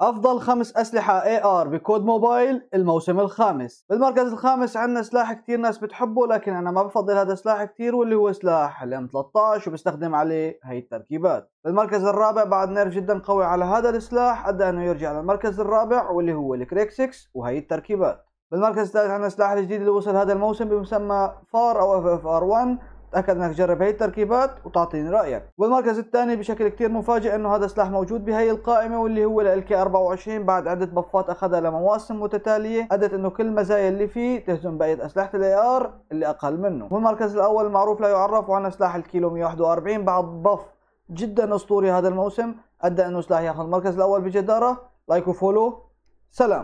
افضل خمس اسلحه اي ار بكود موبايل الموسم الخامس بالمركز الخامس عندنا سلاح كثير ناس بتحبه لكن انا ما بفضل هذا السلاح كثير واللي هو سلاح الام 13 وبستخدم عليه هي التركيبات بالمركز الرابع بعد نيرف جدا قوي على هذا السلاح ادى انه يرجع للمركز الرابع واللي هو الكريك 6 وهي التركيبات بالمركز الثالث عندنا السلاح الجديد اللي وصل هذا الموسم بمسمى فار او اف اف ار 1 تأكد انك تجرب هي التركيبات وتعطيني رأيك والمركز الثاني بشكل كتير مفاجئ انه هذا سلاح موجود بهي القائمة واللي هو الالكي 24 بعد عدة بفات اخذها لمواسم متتالية ادت انه كل المزايا اللي فيه تهزم بقية اسلحة الاي ار اللي اقل منه والمركز الاول المعروف لا يعرف وعن سلاح الكيلو 141 بعد بف جدا اسطوري هذا الموسم ادى انه سلاح ياخذ المركز الاول بجدارة لايك وفولو سلام